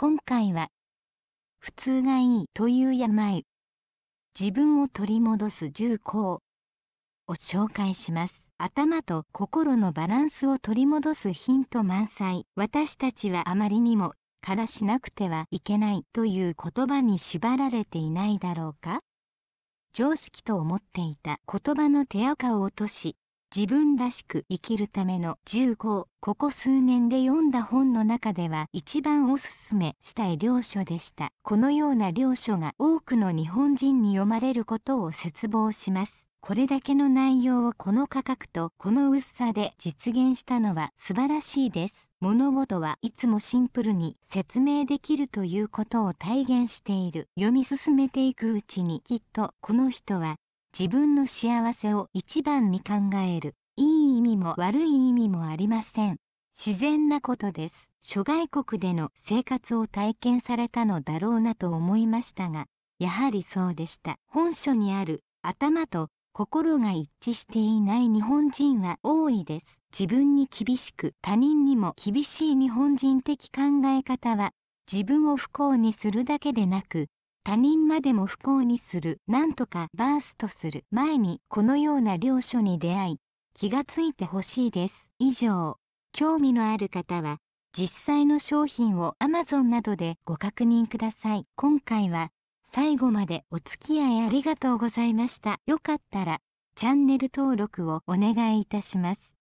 今回は、普通がいいという病、自分を取り戻す重厚を紹介します。頭と心のバランスを取り戻すヒント満載。私たちはあまりにも、からしなくてはいけないという言葉に縛られていないだろうか常識と思っていた言葉の手垢を落とし、自分らしく生きるための15ここ数年で読んだ本の中では一番おすすめしたい領書でしたこのような領書が多くの日本人に読まれることを切望しますこれだけの内容をこの価格とこの薄さで実現したのは素晴らしいです。物事はいつもシンプルに説明できるということを体現している。読み進めていくうちにきっとこの人は自分の幸せを一番に考えるいい意味も悪い意味もありません自然なことです諸外国での生活を体験されたのだろうなと思いましたがやはりそうでした本書にある頭と心が一致していない日本人は多いです自分に厳しく他人にも厳しい日本人的考え方は自分を不幸にするだけでなく他人までも不幸にするなんとかバーストする前にこのような領書に出会い気がついてほしいです以上興味のある方は実際の商品を Amazon などでご確認ください今回は最後までお付き合いありがとうございましたよかったらチャンネル登録をお願いいたします